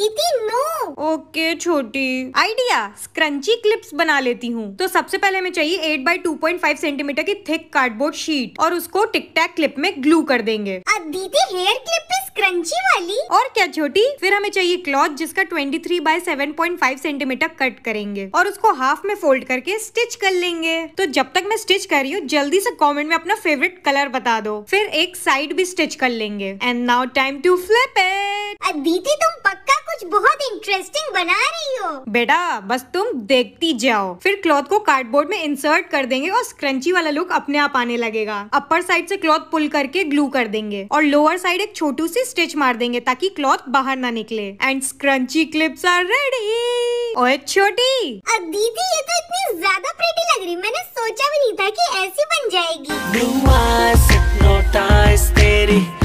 दीदी no okay छोटी idea scrunchie clips बना लेती हूँ तो सबसे पहले हमें चाहिए eight by two point five centimetre की थिक कार्डबोर्ड शीट और उसको टिक टैक क्लिप में ग्लू कर देंगे अब दीदी हेयर क्लिप भी स्क्रंची वाली और क्या छोटी फिर हमें चाहिए क्लॉथ जिसका twenty three by seven point five centimetre cut करेंगे और उसको हाफ में फोल्ड करके स्टिच कर लेंगे तो जब तक मैं स्टिच कर रही हूँ जल्दी से कमेंट में अपना फेवरेट कलर बता दो फिर एक साइड भी स्टिच कर लेंगे and now time to flip it दीदी तुम कुछ बहुत इंटरेस्टिंग बना रही हो बेटा बस तुम देखती जाओ फिर क्लॉथ को कार्डबोर्ड में इंसर्ट कर देंगे और स्क्रंची वाला लुक अपने आप आने लगेगा अपर साइड से क्लॉथ पुल करके ग्लू कर देंगे और लोअर साइड एक छोटू सी स्टिच मार देंगे ताकि क्लॉथ बाहर ना निकले and scrunchie clips are ready ओए छोटी अब दीदी ये तो इतनी ज्यादा प्रेटी लग रही मैंने सोचा भी नहीं था कि ऐसी बन जाएगी तेरी